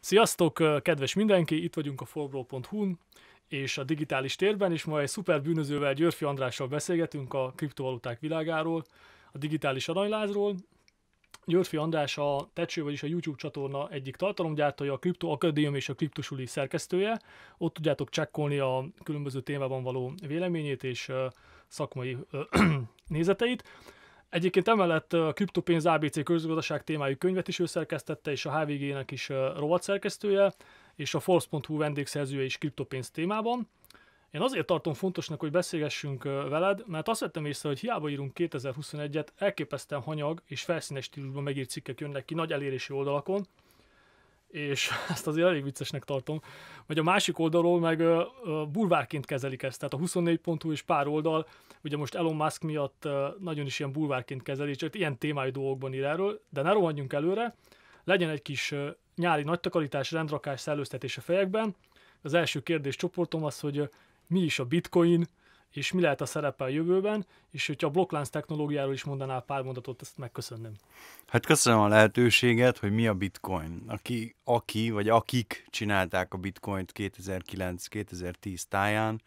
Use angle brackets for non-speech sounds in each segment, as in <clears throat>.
Sziasztok, kedves mindenki, itt vagyunk a forbro.hu-n és a digitális térben, és ma egy szuper bűnözővel, Györfi Andrással beszélgetünk a kriptovaluták világáról, a digitális aranylázról. Györfi András a Tecső, vagyis a YouTube csatorna egyik tartalomgyártója, a Crypto Academy és a Kriptosuli szerkesztője. Ott tudjátok csekkolni a különböző témában való véleményét és szakmai <clears throat> nézeteit. Egyébként emellett a kriptopénz ABC közgazdaság témájú könyvet is ő szerkesztette, és a HVG-nek is rovat szerkesztője, és a Force.hu vendégszerzője is kriptopénz témában. Én azért tartom fontosnak, hogy beszélgessünk veled, mert azt vettem észre, hogy hiába írunk 2021-et, elképesztően hanyag és felszínes stílusban megírt cikkek jönnek ki nagy elérési oldalakon, és <laughs> ezt azért elég viccesnek tartom, vagy a másik oldalról meg bulvárként kezelik ezt, tehát a 24 pontú és pár oldal, ugye most Elon Musk miatt nagyon is ilyen bulvárként kezeli, csak ilyen témájú dolgokban ír erről, de ne rohadjunk előre, legyen egy kis nyári nagytakarítás, rendrakás, szellőztetés a fejekben. Az első kérdés csoportom az, hogy mi is a bitcoin, és mi lehet a szerepe a jövőben, és hogyha a blokklánc technológiáról is mondanál pár mondatot, ezt megköszönném. Hát köszönöm a lehetőséget, hogy mi a bitcoin. Aki, aki vagy akik csinálták a bitcoint 2009-2010 táján,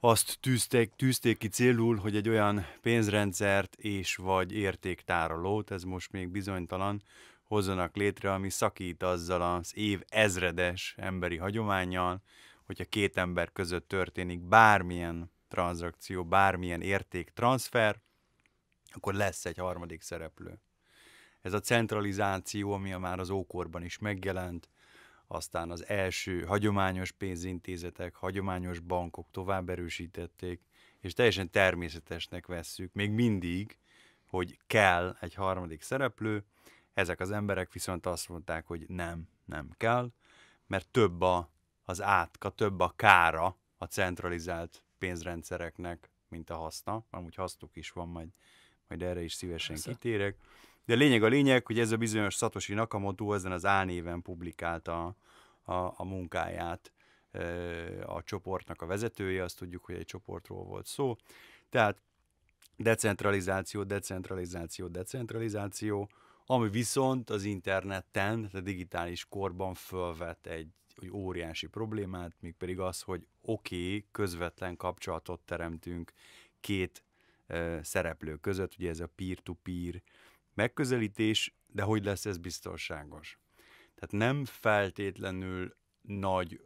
azt tűzték, tűzték ki célul, hogy egy olyan pénzrendszert és vagy értéktárolót, ez most még bizonytalan, hozzanak létre, ami szakít azzal az év ezredes emberi hagyományjal, hogyha két ember között történik bármilyen tranzakció, bármilyen érték transfer, akkor lesz egy harmadik szereplő. Ez a centralizáció, ami már az ókorban is megjelent, aztán az első hagyományos pénzintézetek, hagyományos bankok tovább erősítették, és teljesen természetesnek vesszük még mindig, hogy kell egy harmadik szereplő, ezek az emberek viszont azt mondták, hogy nem, nem kell, mert több a, az átka, több a kára a centralizált pénzrendszereknek, mint a haszna, amúgy hasztuk is van, majd, majd erre is szívesen Persze. kitérek. De a lényeg a lényeg, hogy ez a bizonyos Satoshi Nakamoto ezen az álnéven publikálta a, a, a munkáját a csoportnak a vezetője, azt tudjuk, hogy egy csoportról volt szó. Tehát decentralizáció, decentralizáció, decentralizáció, ami viszont az interneten, a digitális korban fölvet egy egy óriási problémát, pedig az, hogy oké, okay, közvetlen kapcsolatot teremtünk két e, szereplő között, ugye ez a peer-to-peer megközelítés, de hogy lesz ez biztonságos? Tehát nem feltétlenül nagy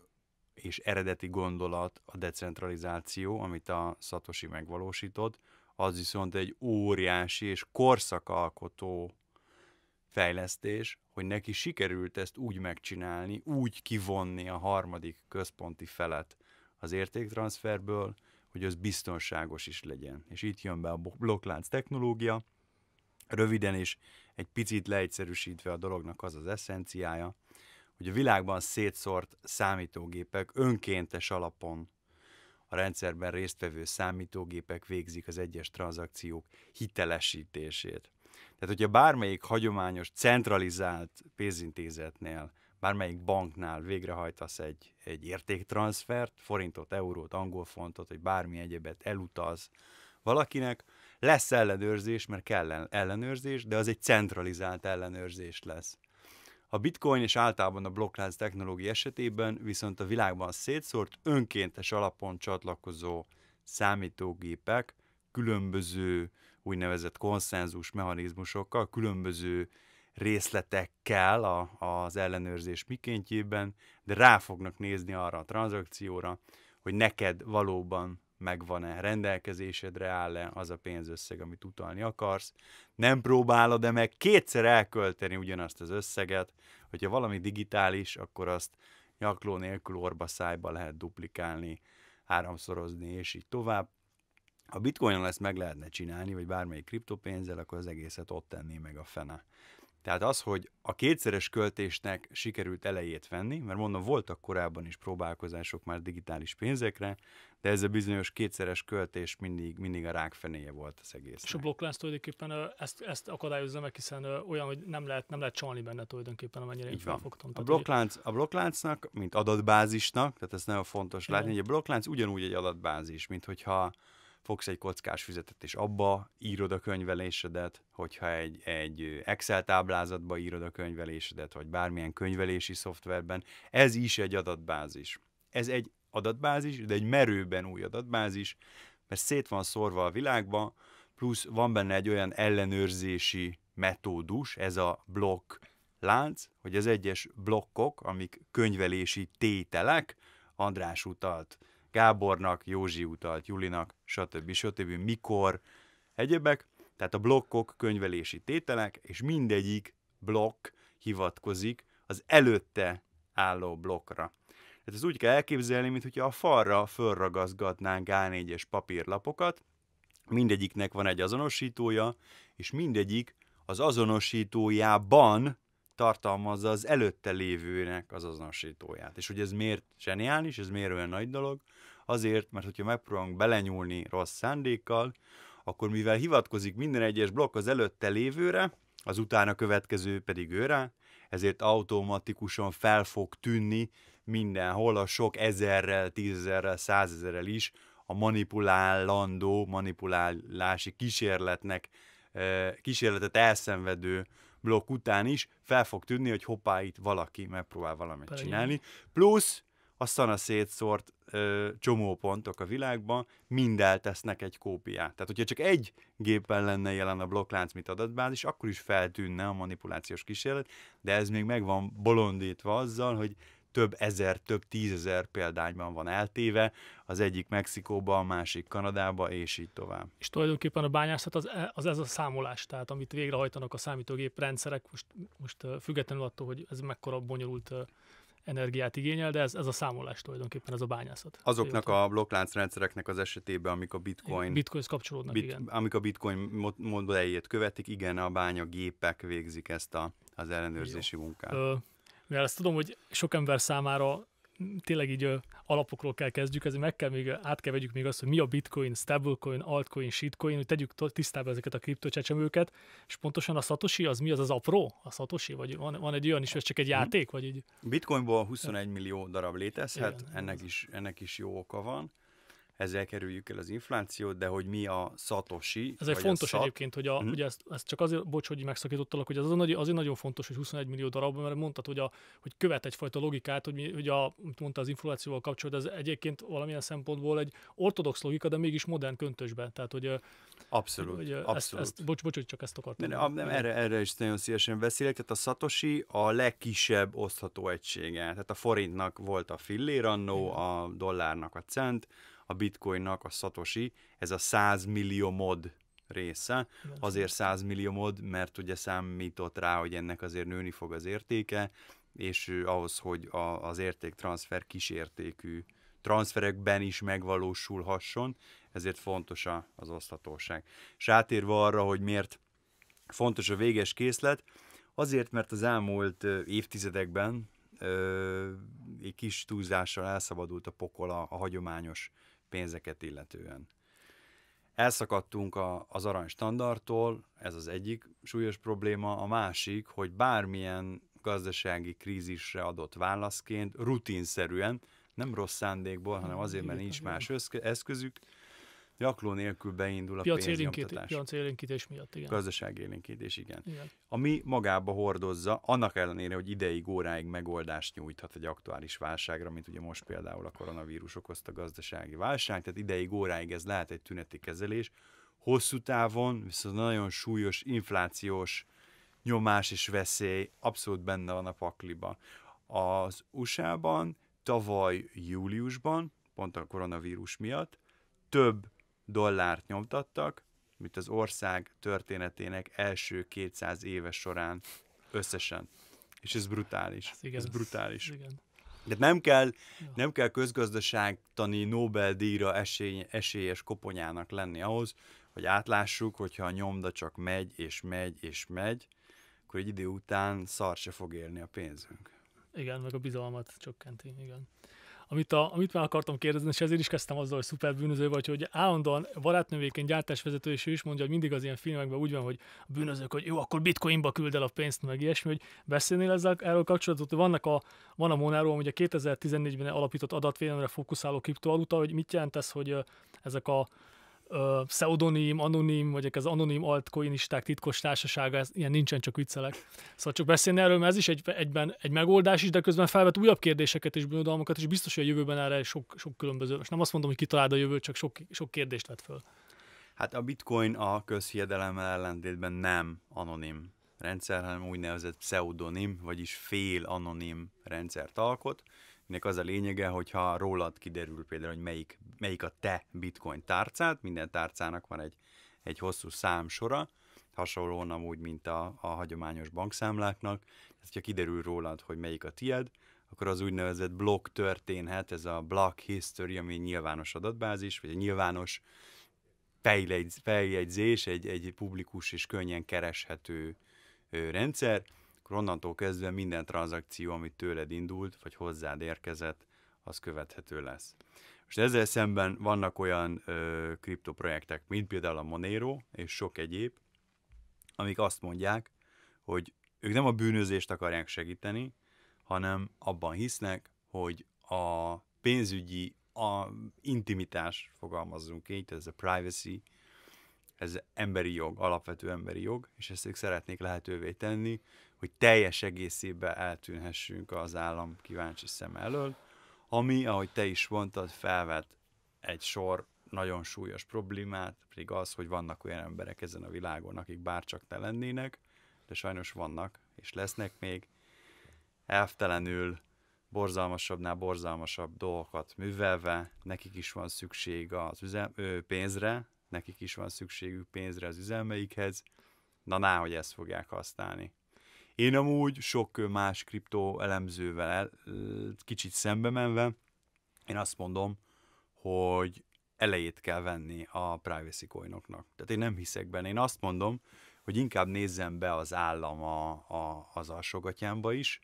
és eredeti gondolat a decentralizáció, amit a Satoshi megvalósított, az viszont egy óriási és korszakalkotó fejlesztés, hogy neki sikerült ezt úgy megcsinálni, úgy kivonni a harmadik központi felet az értéktranszferből, hogy az biztonságos is legyen. És itt jön be a blokklánc technológia, röviden is egy picit leegyszerűsítve a dolognak az az eszenciája, hogy a világban szétszórt számítógépek önkéntes alapon a rendszerben résztvevő számítógépek végzik az egyes tranzakciók hitelesítését. Tehát, hogyha bármelyik hagyományos, centralizált pénzintézetnél, bármelyik banknál végrehajtasz egy, egy értéktranszfert, forintot, eurót, angol fontot, vagy bármi egyebet elutaz valakinek, lesz ellenőrzés, mert kell ellenőrzés, de az egy centralizált ellenőrzés lesz. A bitcoin és általában a blokklánc technológia esetében viszont a világban szétszórt önkéntes alapon csatlakozó számítógépek különböző úgynevezett konszenzus mechanizmusokkal, különböző részletekkel a, az ellenőrzés mikéntjében, de rá fognak nézni arra a tranzakcióra, hogy neked valóban megvan-e, rendelkezésedre áll-e az a pénzösszeg, amit utalni akarsz. Nem próbálod-e meg kétszer elkölteni ugyanazt az összeget, hogyha valami digitális, akkor azt nyakló nélkül orba szájba lehet duplikálni, háromszorozni, és így tovább ha bitcoinon ezt meg lehetne csinálni, vagy bármelyik kriptopénzzel, akkor az egészet ott tenné meg a fene. Tehát az, hogy a kétszeres költésnek sikerült elejét venni, mert mondom, voltak korábban is próbálkozások már digitális pénzekre, de ez a bizonyos kétszeres költés mindig, mindig a rák volt az egész. És a blokklánc tulajdonképpen ezt, ezt akadályozza meg, hiszen olyan, hogy nem lehet, nem lehet csalni benne tulajdonképpen, amennyire Így én fogtam. A, blokklánc, a blokkláncnak, mint adatbázisnak, tehát ez nagyon fontos látni, hogy a blokklánc ugyanúgy egy adatbázis, mint hogyha fogsz egy kockás füzetet, és abba írod a könyvelésedet, hogyha egy, egy Excel táblázatba írod a könyvelésedet, vagy bármilyen könyvelési szoftverben, ez is egy adatbázis. Ez egy adatbázis, de egy merőben új adatbázis, mert szét van szorva a világba, plusz van benne egy olyan ellenőrzési metódus, ez a blokk lánc, hogy az egyes blokkok, amik könyvelési tételek, András utalt Gábornak, Józsi utalt Julinak, stb. stb. mikor, egyebek, tehát a blokkok könyvelési tételek, és mindegyik blokk hivatkozik az előtte álló blokkra. Tehát ezt úgy kell elképzelni, mintha a falra fölragazgatnánk A4-es papírlapokat, mindegyiknek van egy azonosítója, és mindegyik az azonosítójában tartalmazza az előtte lévőnek az azonosítóját. És hogy ez miért zseniális, ez miért olyan nagy dolog, Azért, mert hogyha megpróbálunk belenyúlni rossz szándékkal, akkor mivel hivatkozik minden egyes blokk az előtte lévőre, az utána következő pedig őre, ezért automatikusan fel fog tűnni mindenhol a sok ezerrel, tízezerrel, százezerrel is a manipulálandó, manipulálási kísérletnek, kísérletet elszenvedő blokk után is fel fog tűnni, hogy hoppá, itt valaki megpróbál valamit csinálni. Plusz a szana szétszórt ö, csomópontok a világban, mind eltesznek egy kópiát. Tehát, hogyha csak egy gépen lenne jelen a blokklánc, mint adatbázis, akkor is feltűnne a manipulációs kísérlet, de ez még meg van bolondítva azzal, hogy több ezer, több tízezer példányban van eltéve, az egyik Mexikóba, a másik Kanadába, és így tovább. És tulajdonképpen a bányászat az, e, az ez a számolás, tehát amit végrehajtanak a számítógép rendszerek, most, most függetlenül attól, hogy ez mekkora bonyolult energiát igényel, de ez, ez a számolás tulajdonképpen, ez a bányászat. Azoknak a blokklánc rendszereknek az esetében, amik a bitcoin... Bitcoin kapcsolódnak, bit, igen. Amik a bitcoin modelljét követik, igen, a gépek végzik ezt a, az ellenőrzési Jó. munkát. Ö, mivel ezt tudom, hogy sok ember számára tényleg így alapokról kell kezdjük, ezért meg kell még, át kell vegyük még azt, hogy mi a bitcoin, stablecoin, altcoin, shitcoin, hogy tegyük tisztába ezeket a kriptocsecsemőket, és pontosan a Satoshi az mi az az apró? A Satoshi? Vagy van, van egy olyan is, ez csak egy hmm. játék? Vagy így? Bitcoinból 21 millió darab létezhet, Igen, ennek, az... is, ennek is jó oka van ezzel kerüljük el az inflációt, de hogy mi a szatosi. egy fontos szat... egyébként, hogy a, mm. ugye ezt, ezt, csak azért, bocs, hogy megszakítottalak, hogy az azért, azért nagyon fontos, hogy 21 millió darab, mert mondtad, hogy, a, hogy követ egyfajta logikát, hogy, mi, hogy a, mondta az inflációval kapcsolatban, ez egyébként valamilyen szempontból egy ortodox logika, de mégis modern köntösben. Tehát, hogy Abszolút. Hogy abszolút. Ezt, ezt, bocs, bocs, hogy csak ezt akartam. De, nem, nem, erre, erre is nagyon szívesen beszélek. Tehát a szatosi a legkisebb osztható egysége. Tehát a forintnak volt a fillér annó, a dollárnak a cent, a bitcoinnak a szatosi, ez a 100 millió mod része. Azért 100 millió mod, mert ugye számított rá, hogy ennek azért nőni fog az értéke, és ahhoz, hogy a, az értéktranszfer kisértékű transferekben is megvalósulhasson, ezért fontos az oszthatóság. És átérve arra, hogy miért fontos a véges készlet, azért, mert az elmúlt évtizedekben ö, egy kis túlzással elszabadult a pokola a hagyományos pénzeket illetően. Elszakadtunk a, az arany standardtól, ez az egyik súlyos probléma, a másik, hogy bármilyen gazdasági krízisre adott válaszként rutinszerűen, nem rossz szándékból, hanem azért, mert nincs más eszközük, Gyakló nélkül beindul a piac pénznyomtatás. Piac élénkítés miatt, igen. Gazdaság élénkítés, igen. igen. Ami magába hordozza, annak ellenére, hogy ideig, óráig megoldást nyújthat egy aktuális válságra, mint ugye most például a koronavírus okozta gazdasági válság, tehát ideig, óráig ez lehet egy tüneti kezelés, hosszú távon viszont nagyon súlyos inflációs nyomás és veszély abszolút benne van a pakliba. Az USA-ban tavaly júliusban, pont a koronavírus miatt, több dollárt nyomtattak, mint az ország történetének első 200 éves során összesen. És ez brutális. Ez, igen, ez brutális. igen. De nem kell, nem kell közgazdaságtani Nobel-díjra esély, esélyes koponyának lenni ahhoz, hogy átlássuk, hogyha a nyomda csak megy, és megy, és megy, akkor egy idő után szar se fog érni a pénzünk. Igen, meg a bizalmat csökkenti, igen amit, a, amit már akartam kérdezni, és ezért is kezdtem azzal, hogy szuper bűnöző vagy, hogy állandóan barátnővéken gyártásvezető, és ő is mondja, hogy mindig az ilyen filmekben úgy van, hogy a bűnözők, hogy jó, akkor bitcoinba küld el a pénzt, meg ilyesmi, hogy beszélnél ezzel erről hogy Vannak a, van a Monero, hogy a 2014-ben alapított adatvédelemre fókuszáló kriptovaluta, hogy mit jelent ez, hogy ezek a pseudonim, anonim, vagy az anonim altcoinisták titkos társasága, ez, ilyen nincsen, csak viccelek. Szóval csak beszélni erről, mert ez is egy, egyben egy megoldás is, de közben felvet újabb kérdéseket és bonyodalmakat, és biztos, hogy a jövőben erre sok, sok különböző. Most nem azt mondom, hogy kitaláld a jövőt, csak sok, sok kérdést vet föl. Hát a bitcoin a közhiedelemmel ellentétben nem anonim rendszer, hanem úgynevezett pseudonim, vagyis fél anonim rendszert alkot aminek az a lényege, hogyha rólad kiderül például, hogy melyik, melyik a te bitcoin tárcát, minden tárcának van egy, egy hosszú számsora, hasonlóan amúgy, mint a, a hagyományos bankszámláknak, tehát ha kiderül rólad, hogy melyik a tied, akkor az úgynevezett blog történhet, ez a block history, ami nyilvános adatbázis, vagy a nyilvános feljegyzés, egy, egy publikus és könnyen kereshető rendszer, akkor onnantól kezdve minden tranzakció, amit tőled indult, vagy hozzád érkezett, az követhető lesz. Most ezzel szemben vannak olyan ö, kriptoprojektek, mint például a Monero és sok egyéb, amik azt mondják, hogy ők nem a bűnözést akarják segíteni, hanem abban hisznek, hogy a pénzügyi a intimitás, fogalmazzunk így, ez a privacy, ez emberi jog, alapvető emberi jog, és ezt ők szeretnék lehetővé tenni, hogy teljes egészében eltűnhessünk az állam kíváncsi szem elől, ami, ahogy te is mondtad, felvet egy sor nagyon súlyos problémát, pedig az, hogy vannak olyan emberek ezen a világon, akik bárcsak te lennének, de sajnos vannak, és lesznek még, elvtelenül borzalmasabbnál borzalmasabb dolgokat művelve, nekik is van szükség az üzem, ö, pénzre, nekik is van szükségük pénzre az üzelmeikhez, na ná, hogy ezt fogják használni. Én amúgy sok más kriptó elemzővel el, kicsit szembe menve, én azt mondom, hogy elejét kell venni a privacy coinoknak. Tehát én nem hiszek benne. Én azt mondom, hogy inkább nézzem be az állam a, a, az alsógatyámba is.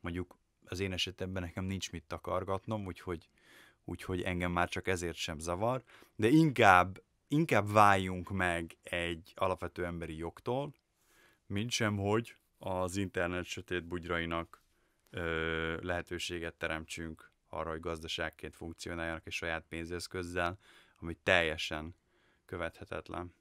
Mondjuk az én esetemben nekem nincs mit takargatnom, úgyhogy, úgyhogy engem már csak ezért sem zavar. De inkább, inkább váljunk meg egy alapvető emberi jogtól, mint sem, hogy az internet sötét bugyrainak ö, lehetőséget teremtsünk arra, hogy gazdaságként funkcionáljanak és saját pénzeszközzel, ami teljesen követhetetlen.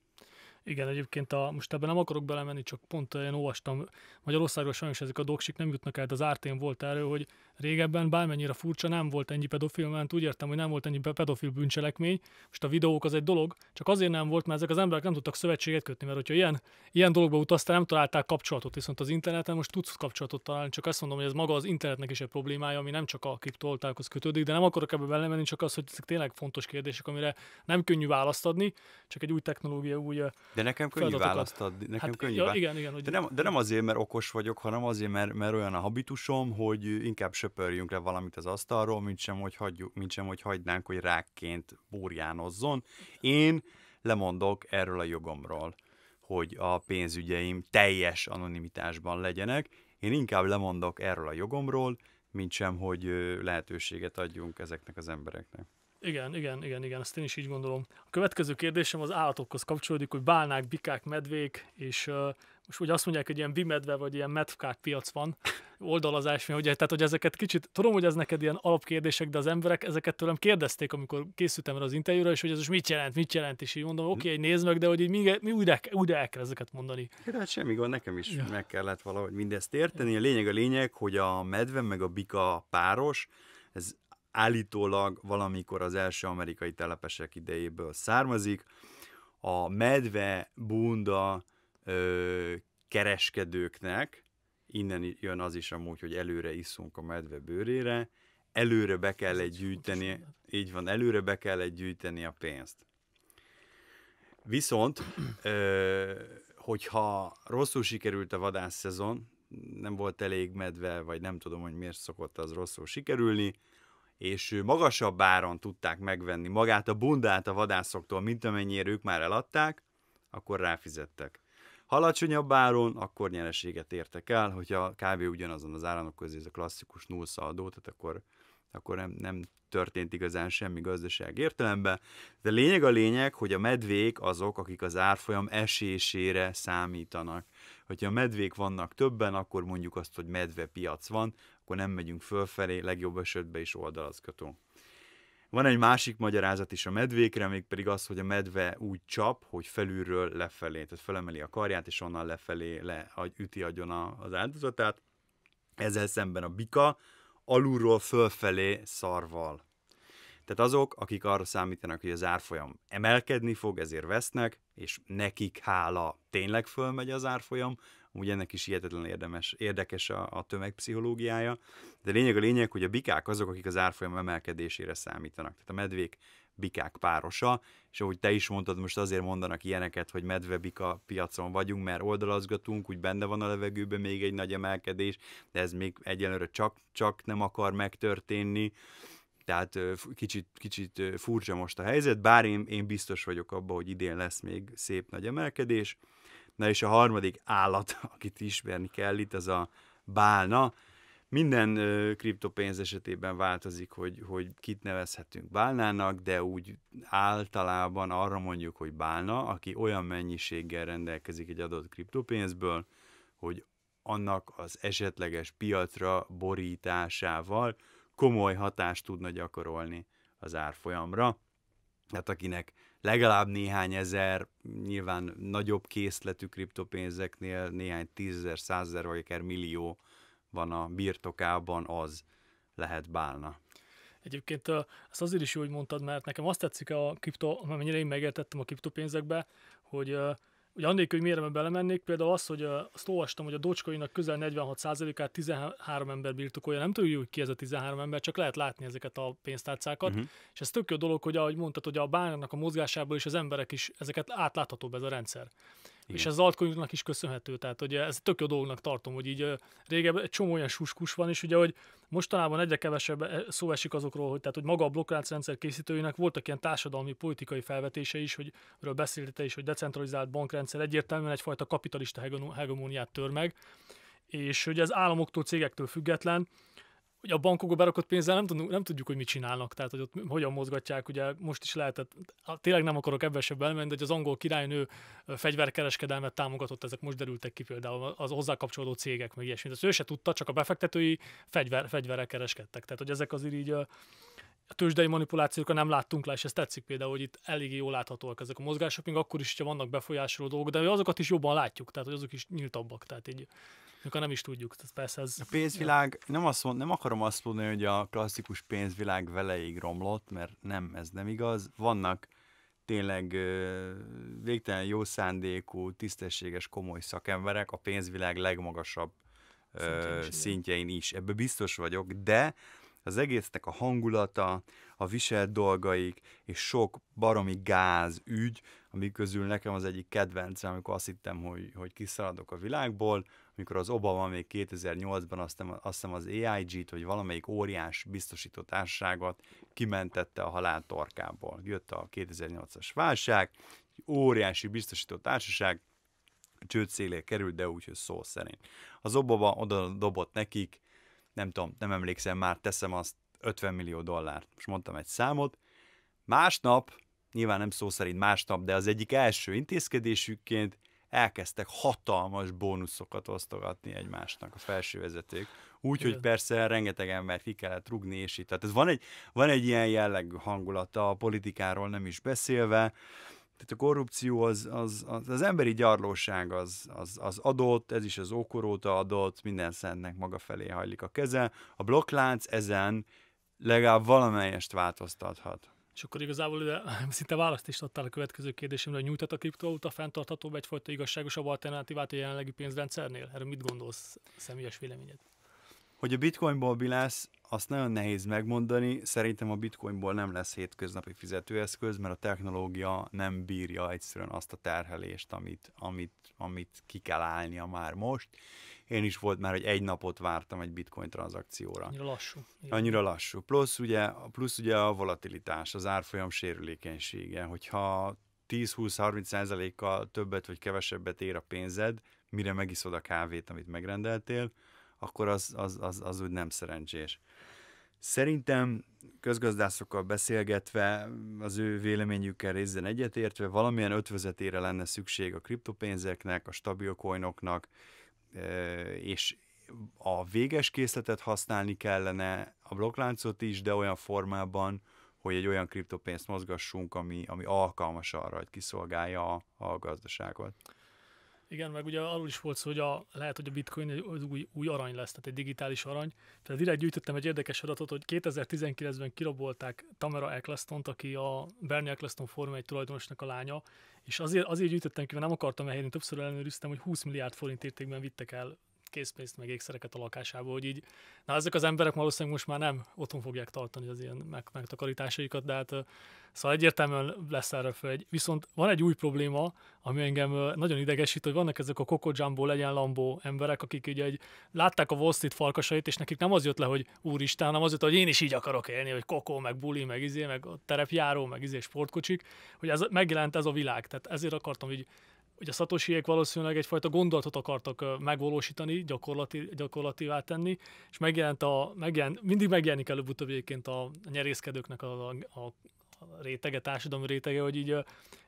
Igen, egyébként a, most ebben nem akarok belemenni, csak pont én olvastam, Magyarországról sajnos ezek a doksik nem jutnak el, az ártén volt erről, hogy régebben bármennyire furcsa nem volt ennyi pedofil, mert úgy értem, hogy nem volt ennyi pedofil bűncselekmény, most a videók az egy dolog, csak azért nem volt, mert ezek az emberek nem tudtak szövetséget kötni, mert hogyha ilyen, ilyen dologba utaztál, nem találták kapcsolatot, viszont az interneten most tudsz kapcsolatot találni, csak azt mondom, hogy ez maga az internetnek is egy problémája, ami nem csak a kriptoltákhoz kötődik, de nem akarok ebbe belemenni, csak az, hogy ezek tényleg fontos kérdések, amire nem könnyű választ adni, csak egy új technológia, új de nekem könnyű választ adni. Nekem hát, könnyű ja, választ. igen, igen, hogy... de, nem, de nem azért, mert okos vagyok, hanem azért, mert, mert olyan a habitusom, hogy inkább söpörjünk le valamit az asztalról, mint sem, hogy, hagyjuk, mint sem, hogy hagynánk, hogy rákként búrjánozzon. Én lemondok erről a jogomról, hogy a pénzügyeim teljes anonimitásban legyenek. Én inkább lemondok erről a jogomról, mint sem, hogy lehetőséget adjunk ezeknek az embereknek. Igen, igen, igen, igen, ezt én is így gondolom. A következő kérdésem az állatokhoz kapcsolódik, hogy bálnák, bikák, medvék, és uh, most ugye azt mondják, hogy ilyen bimedve vagy ilyen medvkák piac van, oldalazás, mi ugye, tehát hogy ezeket kicsit, tudom, hogy ez neked ilyen alapkérdések, de az emberek ezeket tőlem kérdezték, amikor készültem erre az interjúra, és hogy ez most mit jelent, mit jelent, és így mondom, oké, okay, hm. nézd meg, de hogy így mi, mi újra, újra el kell ezeket mondani. De hát, hát semmi gond, nekem is ja. meg kellett valahogy mindezt érteni. A lényeg a lényeg, hogy a medve meg a bika páros, ez állítólag valamikor az első amerikai telepesek idejéből származik. A medve bunda ö, kereskedőknek, innen jön az is amúgy, hogy előre iszunk a medve bőrére, előre be kell egy gyűjteni, így van, előre be kell egy gyűjteni a pénzt. Viszont, ö, hogyha rosszul sikerült a vadászszezon, nem volt elég medve, vagy nem tudom, hogy miért szokott az rosszul sikerülni, és magasabb áron tudták megvenni magát a bundát a vadászoktól, mint amennyire ők már eladták, akkor ráfizettek. Ha alacsonyabb áron, akkor nyereséget értek el, hogyha kávé ugyanazon az áron, akkor ez a klasszikus nulla adó, tehát akkor, akkor nem, nem történt igazán semmi gazdaság értelemben. De lényeg a lényeg, hogy a medvék azok, akik az árfolyam esésére számítanak. Hogyha a medvék vannak többen, akkor mondjuk azt, hogy medvepiac van, akkor nem megyünk fölfelé, legjobb esetben is oldalazgató. Van egy másik magyarázat is a medvékre, mégpedig az, hogy a medve úgy csap, hogy felülről lefelé, tehát felemeli a karját, és onnan lefelé le, üti agyon az áldozatát. Ezzel szemben a bika alulról fölfelé szarval. Tehát azok, akik arra számítanak, hogy az árfolyam emelkedni fog, ezért vesznek, és nekik hála tényleg fölmegy az árfolyam, úgy ennek is hihetetlen érdemes, érdekes a, a tömegpszichológiája, de lényeg a lényeg, hogy a bikák azok, akik az árfolyam emelkedésére számítanak. Tehát a medvék bikák párosa, és ahogy te is mondtad, most azért mondanak ilyeneket, hogy medve-bika piacon vagyunk, mert oldalazgatunk, úgy benne van a levegőben még egy nagy emelkedés, de ez még egyelőre csak, csak nem akar megtörténni, tehát kicsit, kicsit furcsa most a helyzet, bár én, én biztos vagyok abban, hogy idén lesz még szép nagy emelkedés, Na és a harmadik állat, <laughs> akit ismerni kell itt, az a bálna. Minden ö, kriptopénz esetében változik, hogy, hogy kit nevezhetünk bálnának, de úgy általában arra mondjuk, hogy bálna, aki olyan mennyiséggel rendelkezik egy adott kriptopénzből, hogy annak az esetleges piacra borításával komoly hatást tudna gyakorolni az árfolyamra. Tehát akinek legalább néhány ezer, nyilván nagyobb készletű kriptopénzeknél néhány tízezer, százezer vagy akár millió van a birtokában, az lehet bálna. Egyébként ezt azért is hogy mondtad, mert nekem azt tetszik a kripto, amennyire én megértettem a kriptopénzekbe, hogy ugye annélkül, hogy miért belemennék, például az, hogy azt olvastam, hogy a docskainak közel 46%-át 13 ember birtokolja, nem tudjuk hogy ki ez a 13 ember, csak lehet látni ezeket a pénztárcákat, uh-huh. és ez tök jó dolog, hogy ahogy mondtad, hogy a bánnak a mozgásából is az emberek is, ezeket átláthatóbb ez a rendszer. Igen. És ez az altcoinoknak is köszönhető. Tehát, hogy ez tök jó dolognak tartom, hogy így régebben egy csomó olyan suskus van, és ugye, hogy mostanában egyre kevesebb e, szó esik azokról, hogy, tehát, hogy maga a blokklánc rendszer készítőinek voltak ilyen társadalmi politikai felvetése is, hogy erről beszélte is, hogy decentralizált bankrendszer egyértelműen egyfajta kapitalista hegemóniát tör meg, és hogy ez államoktól, cégektől független, hogy a bankokba berakott pénzzel nem, tudunk, nem tudjuk, hogy mit csinálnak, tehát hogy ott hogyan mozgatják, ugye most is lehetett, tényleg nem akarok ebbe se belemenni, de hogy az angol királynő fegyverkereskedelmet támogatott, ezek most derültek ki például az hozzá kapcsolódó cégek, meg ilyesmi. Ezt ő se tudta, csak a befektetői fegyver, fegyverek kereskedtek. Tehát, hogy ezek azért így a tőzsdei manipulációkra nem láttunk le, és ez tetszik például, hogy itt elég jól láthatóak ezek a mozgások, még akkor is, hogyha vannak befolyásoló dolgok, de azokat is jobban látjuk, tehát hogy azok is nyíltabbak, tehát így akkor nem is tudjuk. Tehát persze ez, a pénzvilág, ja. nem, azt mond, nem akarom azt mondani, hogy a klasszikus pénzvilág veleig romlott, mert nem, ez nem igaz. Vannak tényleg végtelen jó szándékú, tisztességes, komoly szakemberek a pénzvilág legmagasabb szintjein is. Szintjein is. biztos vagyok, de az egésznek a hangulata, a viselt dolgaik, és sok baromi gáz ügy, amik közül nekem az egyik kedvencem, amikor azt hittem, hogy, hogy kiszaladok a világból, amikor az Obama még 2008-ban azt hiszem, azt hiszem az AIG-t, vagy valamelyik óriás biztosító társaságot kimentette a halál torkából. Jött a 2008-as válság, egy óriási biztosító társaság, csőd szélé került, de úgy, hogy szó szerint. Az Obama oda dobott nekik nem tudom, nem emlékszem már, teszem azt 50 millió dollárt. Most mondtam egy számot. Másnap, nyilván nem szó szerint másnap, de az egyik első intézkedésükként elkezdtek hatalmas bónuszokat osztogatni egymásnak a felső vezetők. Úgyhogy persze rengeteg embert ki kellett rugni, és így. Tehát ez van egy, van egy ilyen jellegű hangulata a politikáról nem is beszélve tehát a korrupció az, az, az, az emberi gyarlóság az, az, az adott, ez is az ókoróta adott, minden szentnek maga felé hajlik a keze. A blokklánc ezen legalább valamelyest változtathat. És akkor igazából ide, <laughs> szinte választ is adtál a következő kérdésemre, hogy nyújtat a kriptovaluta fenntarthatóbb egyfajta igazságosabb alternatívát a jelenlegi pénzrendszernél? Erről mit gondolsz személyes véleményed? Hogy a bitcoinból mi lesz, azt nagyon nehéz megmondani. Szerintem a bitcoinból nem lesz hétköznapi fizetőeszköz, mert a technológia nem bírja egyszerűen azt a terhelést, amit, amit, amit ki kell állnia már most. Én is volt már, hogy egy napot vártam egy bitcoin tranzakcióra. Annyira lassú. Igen. Annyira lassú. Plusz ugye, plusz ugye a volatilitás, az árfolyam sérülékenysége, hogyha 10-20-30 százalékkal többet vagy kevesebbet ér a pénzed, mire megiszod a kávét, amit megrendeltél, akkor az, az, az, az úgy nem szerencsés. Szerintem közgazdászokkal beszélgetve, az ő véleményükkel részben egyetértve, valamilyen ötvözetére lenne szükség a kriptopénzeknek, a stabil coinoknak, és a véges készletet használni kellene, a blokkláncot is, de olyan formában, hogy egy olyan kriptopénzt mozgassunk, ami, ami alkalmas arra, hogy kiszolgálja a, a gazdaságot. Igen, meg ugye arról is volt szó, hogy a, lehet, hogy a bitcoin az új, új arany lesz, tehát egy digitális arany. Tehát direkt gyűjtöttem egy érdekes adatot, hogy 2019-ben kirabolták Tamara eccleston aki a Bernie Eccleston Forma egy tulajdonosnak a lánya, és azért, azért gyűjtöttem ki, mert nem akartam elhelyezni, többször ellenőriztem, hogy 20 milliárd forint értékben vittek el készpénzt, meg ékszereket a lakásából, hogy így, na ezek az emberek valószínűleg most már nem otthon fogják tartani az ilyen meg, megtakarításaikat, de hát szóval egyértelműen lesz erre egy. Viszont van egy új probléma, ami engem nagyon idegesít, hogy vannak ezek a Coco Jumbo, legyen Lambó emberek, akik ugye egy, látták a Wall Street farkasait, és nekik nem az jött le, hogy úristen, hanem az jött, hogy én is így akarok élni, hogy Coco, meg buli, meg izé, meg a terepjáró, meg izé, sportkocsik, hogy ez, megjelent ez a világ. Tehát ezért akartam így hogy a szatosiek valószínűleg egyfajta gondolatot akartak megvalósítani, gyakorlati, gyakorlativá tenni, és megjelent a, megjelent mindig megjelenik előbb-utóbb egyébként a nyerészkedőknek a, a, a rétege, társadalmi rétege, hogy így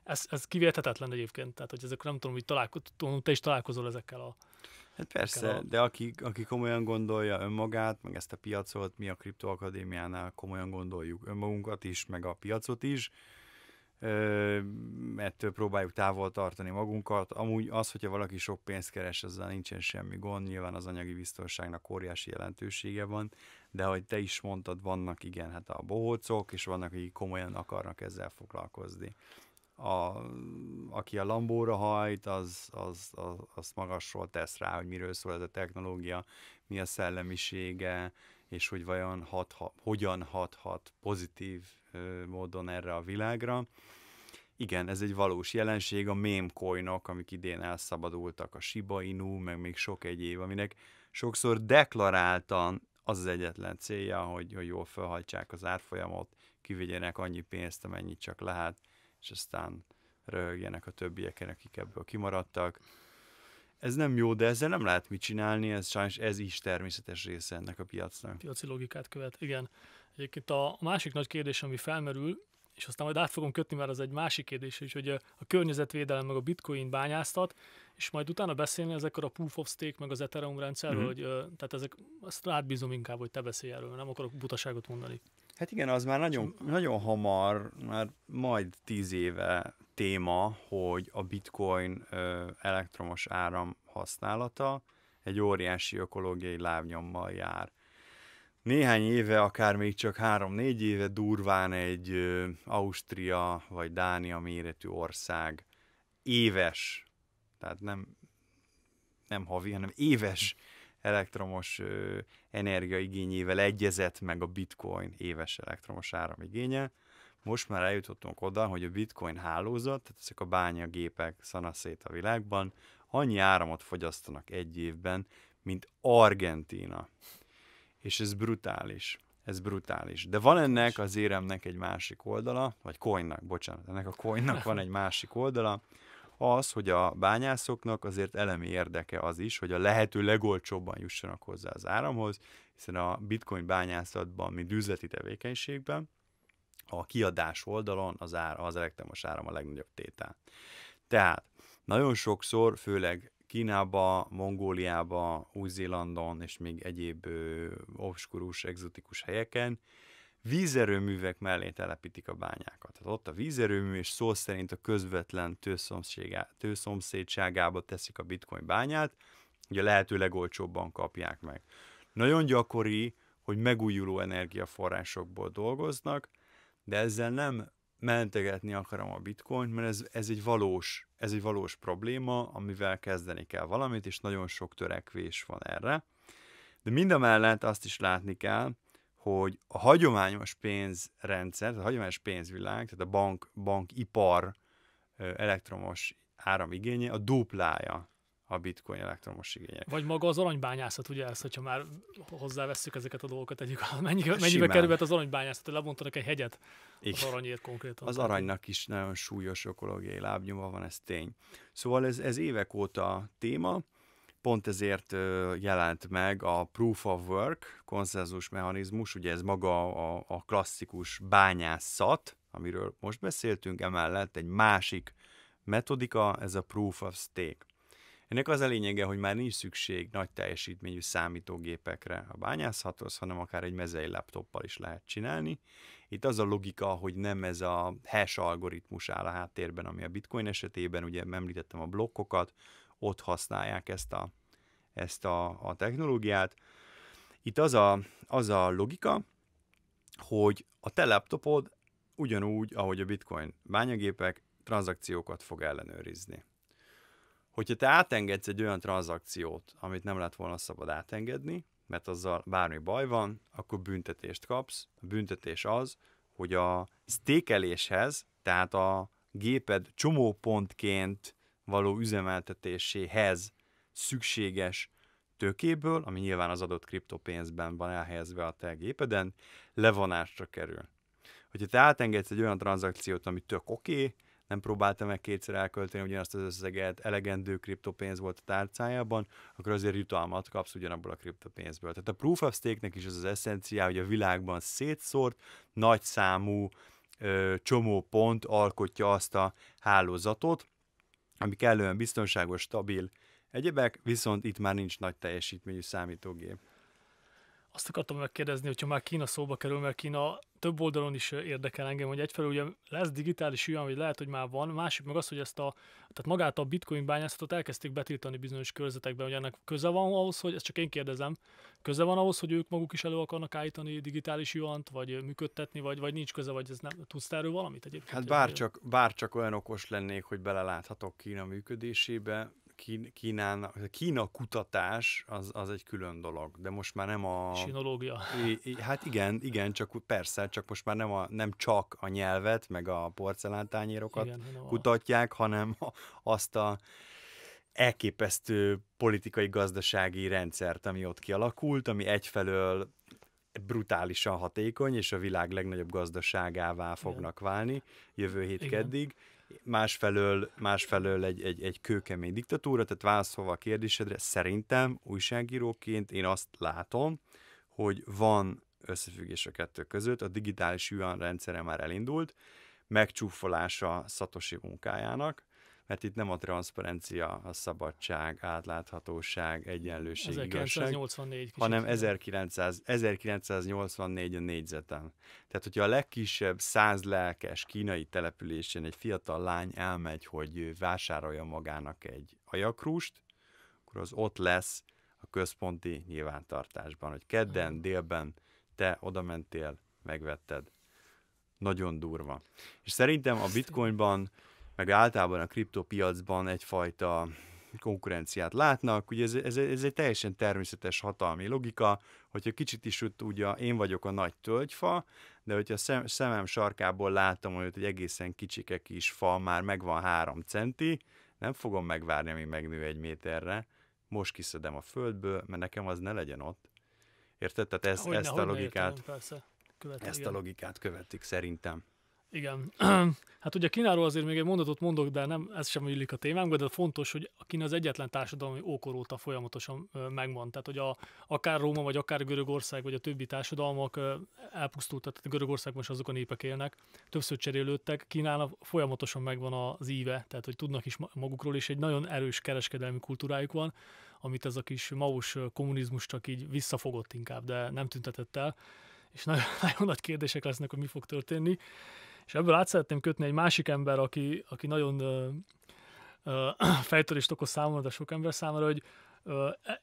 ez, ez kivéthetetlen egyébként. Tehát, hogy ezek nem tudom, hogy találko- te is találkozol ezekkel a Hát persze, ezekkel a... de aki, aki komolyan gondolja önmagát, meg ezt a piacot, mi a Kriptoakadémiánál komolyan gondoljuk önmagunkat is, meg a piacot is, ettől próbáljuk távol tartani magunkat. Amúgy az, hogyha valaki sok pénzt keres, ezzel nincsen semmi gond, nyilván az anyagi biztonságnak óriási jelentősége van, de ahogy te is mondtad, vannak igen, hát a bohócok, és vannak, akik komolyan akarnak ezzel foglalkozni. A, aki a lambóra hajt, az, az, az, az magasról tesz rá, hogy miről szól ez a technológia, mi a szellemisége, és hogy vajon hat, ha, hogyan hathat pozitív ö, módon erre a világra. Igen, ez egy valós jelenség, a mémkoinok, amik idén elszabadultak, a Shiba Inu, meg még sok egyéb, aminek sokszor deklaráltan az az egyetlen célja, hogy, hogy jól felhajtsák az árfolyamot, kivigyenek annyi pénzt, amennyit csak lehet, és aztán röhögjenek a többiek, akik ebből kimaradtak ez nem jó, de ezzel nem lehet mit csinálni, ez sajnos ez is természetes része ennek a piacnak. Piaci logikát követ, igen. Egyébként a másik nagy kérdés, ami felmerül, és aztán majd át fogom kötni, mert az egy másik kérdés is, hogy a környezetvédelem meg a bitcoin bányásztat, és majd utána beszélni ezekről a proof of stake meg az Ethereum rendszerről, mm-hmm. hogy, tehát ezek, azt rád bízom inkább, hogy te beszélj erről, nem akarok butaságot mondani. Hát igen, az már nagyon, nagyon hamar, már majd tíz éve téma, hogy a bitcoin elektromos áram használata egy óriási ökológiai lábnyommal jár. Néhány éve, akár még csak három-négy éve durván egy Ausztria vagy Dánia méretű ország éves, tehát nem, nem havi, hanem éves elektromos energiaigényével egyezett meg a bitcoin éves elektromos áramigénye. Most már eljutottunk oda, hogy a bitcoin hálózat, tehát ezek a bányagépek szanaszét a világban, annyi áramot fogyasztanak egy évben, mint Argentína. És ez brutális. Ez brutális. De van ennek az éremnek egy másik oldala, vagy coinnak, bocsánat, ennek a coinnak van egy másik oldala, az, hogy a bányászoknak azért elemi érdeke az is, hogy a lehető legolcsóbban jussanak hozzá az áramhoz, hiszen a bitcoin bányászatban, mint üzleti tevékenységben, a kiadás oldalon az, ár, az elektromos áram a legnagyobb tétel. Tehát nagyon sokszor, főleg Kínába, Mongóliába, Új-Zélandon és még egyéb ö, obskurus, exotikus helyeken vízerőművek mellé telepítik a bányákat. Tehát ott a vízerőmű, és szó szerint a közvetlen tőszomszédságába teszik a bitcoin bányát, ugye lehető legolcsóbban kapják meg. Nagyon gyakori, hogy megújuló energiaforrásokból dolgoznak, de ezzel nem mentegetni akarom a bitcoin, mert ez, ez, egy valós, ez egy valós probléma, amivel kezdeni kell valamit, és nagyon sok törekvés van erre. De mind a mellett azt is látni kell, hogy a hagyományos pénzrendszer, a hagyományos pénzvilág, tehát a bank, bankipar elektromos áramigénye a duplája a bitcoin elektromos igények. Vagy maga az aranybányászat, ugye ezt, hogyha már hozzávesszük ezeket a dolgokat, tegyük, mennyi, <laughs> mennyibe kerülhet az aranybányászat, hogy lebontanak egy hegyet Igen. az aranyért konkrétan. Az aranynak is nagyon súlyos ökológiai lábnyoma van, ez tény. Szóval ez, ez évek óta téma, Pont ezért jelent meg a Proof of Work konszenzus mechanizmus, ugye ez maga a, a klasszikus bányászat, amiről most beszéltünk, emellett egy másik metodika, ez a Proof of Stake. Ennek az a lényege, hogy már nincs szükség nagy teljesítményű számítógépekre a bányászathoz, hanem akár egy mezei laptoppal is lehet csinálni. Itt az a logika, hogy nem ez a hash algoritmus áll a háttérben, ami a bitcoin esetében, ugye említettem a blokkokat, ott használják ezt a, ezt a, a technológiát. Itt az a, az a logika, hogy a te laptopod ugyanúgy, ahogy a bitcoin bányagépek, tranzakciókat fog ellenőrizni. Hogyha te átengedsz egy olyan tranzakciót, amit nem lett volna szabad átengedni, mert azzal bármi baj van, akkor büntetést kapsz. A büntetés az, hogy a stékeléshez, tehát a géped csomópontként való üzemeltetéséhez szükséges tőkéből, ami nyilván az adott kriptopénzben van elhelyezve a te gépeden, levonásra kerül. Hogyha te átengedsz egy olyan tranzakciót, ami tök oké, okay, nem próbálta meg kétszer elkölteni ugyanazt az összeget, elegendő kriptopénz volt a tárcájában, akkor azért jutalmat kapsz ugyanabból a kriptopénzből. Tehát a proof of stake-nek is az az eszenciá, hogy a világban szétszórt, nagyszámú, ö, csomó pont alkotja azt a hálózatot, ami kellően biztonságos, stabil. Egyebek viszont itt már nincs nagy teljesítményű számítógép azt akartam megkérdezni, hogyha már Kína szóba kerül, mert Kína több oldalon is érdekel engem, hogy egyfelől ugye lesz digitális olyan, vagy lehet, hogy már van, másik meg az, hogy ezt a, tehát magát a bitcoin bányászatot elkezdték betiltani bizonyos körzetekben, hogy ennek köze van ahhoz, hogy, ezt csak én kérdezem, köze van ahhoz, hogy ők maguk is elő akarnak állítani digitális juant, vagy működtetni, vagy, vagy nincs köze, vagy ez nem, tudsz erről valamit egyébként? Hát bárcsak, bárcsak olyan okos lennék, hogy beleláthatok Kína működésébe, Kínán, Kína kutatás az, az egy külön dolog, de most már nem a... Sinológia. Hát igen, igen, csak persze, csak most már nem, a, nem csak a nyelvet, meg a porcelántányérokat igen, hanem kutatják, a... hanem azt a elképesztő politikai-gazdasági rendszert, ami ott kialakult, ami egyfelől brutálisan hatékony, és a világ legnagyobb gazdaságává fognak Igen. válni jövő hét Igen. keddig másfelől, másfelől egy, egy, egy kőkemény diktatúra, tehát válaszolva a kérdésedre, szerintem újságíróként én azt látom, hogy van összefüggés a kettő között, a digitális yuan rendszere már elindult, megcsúfolása Szatosi munkájának, mert hát itt nem a transzparencia, a szabadság, átláthatóság, egyenlőség, 1984 igazság, hanem 1900, 1984 a négyzetem. Tehát, hogyha a legkisebb száz lelkes kínai településen egy fiatal lány elmegy, hogy vásárolja magának egy ajakrúst, akkor az ott lesz a központi nyilvántartásban, hogy kedden, délben te oda mentél, megvetted. Nagyon durva. És szerintem a bitcoinban meg általában a kriptopiacban egyfajta konkurenciát látnak. Ugye ez, ez, ez egy teljesen természetes hatalmi logika, hogyha kicsit is ott ugye én vagyok a nagy tölgyfa, de hogyha szem, szemem sarkából látom, hogy ott egy egészen kicsike kis fa már megvan három centi, nem fogom megvárni, amíg megnő egy méterre, most kiszedem a földből, mert nekem az ne legyen ott. Érted? Tehát ezt, hogyne, ezt a logikát... Értem, ezt a logikát követik szerintem. Igen. <clears throat> Hát ugye Kínáról azért még egy mondatot mondok, de nem, ez sem illik a témám, de fontos, hogy a Kína az egyetlen társadalmi ókor óta folyamatosan megvan. Tehát, hogy a, akár Róma, vagy akár Görögország, vagy a többi társadalmak elpusztultak, tehát Görögország most azok a népek élnek, többször cserélődtek. Kínának folyamatosan megvan az íve, tehát, hogy tudnak is magukról, és egy nagyon erős kereskedelmi kultúrájuk van, amit ez a kis maus kommunizmus csak így visszafogott inkább, de nem tüntetett el és nagyon, <laughs> nagyon nagy kérdések lesznek, hogy mi fog történni. És ebből át szeretném kötni egy másik ember, aki, aki nagyon uh, <clears throat> uh, fejtörést okoz számomra, de sok ember számára, hogy uh,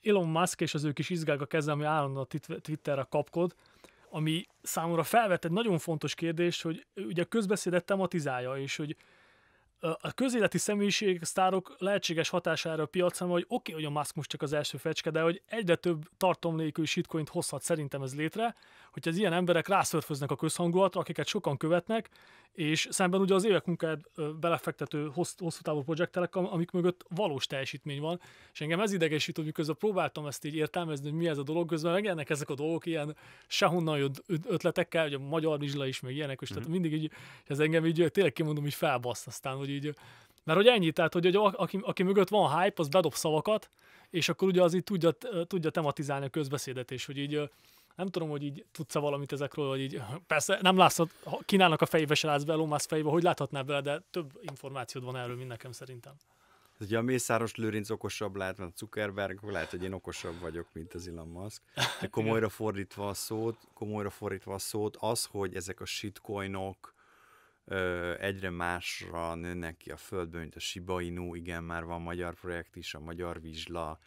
Elon Musk és az ő kis izgága keze, ami állandóan Twitterre kapkod, ami számomra felvett egy nagyon fontos kérdés, hogy ugye a közbeszédet tematizálja, és hogy a közéleti személyiség sztárok lehetséges hatására a piacon, hogy oké, okay, hogy a Musk most csak az első fecske, de hogy egyre több tartomlékű nélkül shitcoint hozhat szerintem ez létre, hogy az ilyen emberek rászörföznek a közhangulatra, akiket sokan követnek, és szemben ugye az évek munkáját belefektető hosszú távú projektelek, amik mögött valós teljesítmény van, és engem ez idegesít, hogy miközben próbáltam ezt így értelmezni, hogy mi ez a dolog, közben megjelennek ezek a dolgok ilyen sehonnan jött ötletekkel, hogy a magyar vizsla is, meg ilyenek, és mm-hmm. tehát mhm. mindig így, ez engem így tényleg kimondom, hogy felbaszt aztán, hogy így, mert hogy ennyi, tehát hogy, hogy aki, aki mögött van hype, az bedob szavakat, és akkor ugye az így tudja, tudja tematizálni a közbeszédet, és hogy így nem tudom, hogy így tudsz -e valamit ezekről, hogy így, persze nem látsz, kínálnak a fejébe se látsz be, Lomász fejébe, hogy láthatnál bele, de több információd van erről, mint nekem szerintem. Ez ugye a Mészáros Lőrinc okosabb lehet, mert Zuckerberg, lehet, hogy én okosabb vagyok, mint az Elon Musk. De <laughs> komolyra fordítva a szót, komolyra fordítva a szót, az, hogy ezek a shitcoinok, Ö, egyre másra nőnek ki a földből, mint a Shiba Inu, igen, már van magyar projekt is, a Magyar Vizsla.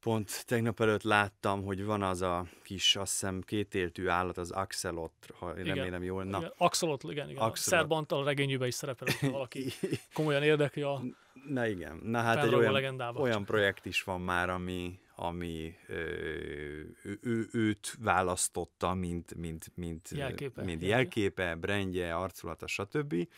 Pont tegnap előtt láttam, hogy van az a kis, azt hiszem, kétéltű állat, az axelot, ha igen. remélem jól. Na. Igen. Axelot igen, igen. Axolot. Szerbantal regényűben is szerepel, valaki <laughs> komolyan érdekli a... Na igen, na hát egy olyan, olyan projekt is van már, ami, ami ő, ő, őt választotta, mint, mint, mint, jelképe. mint jelképe, brendje, arculata, stb.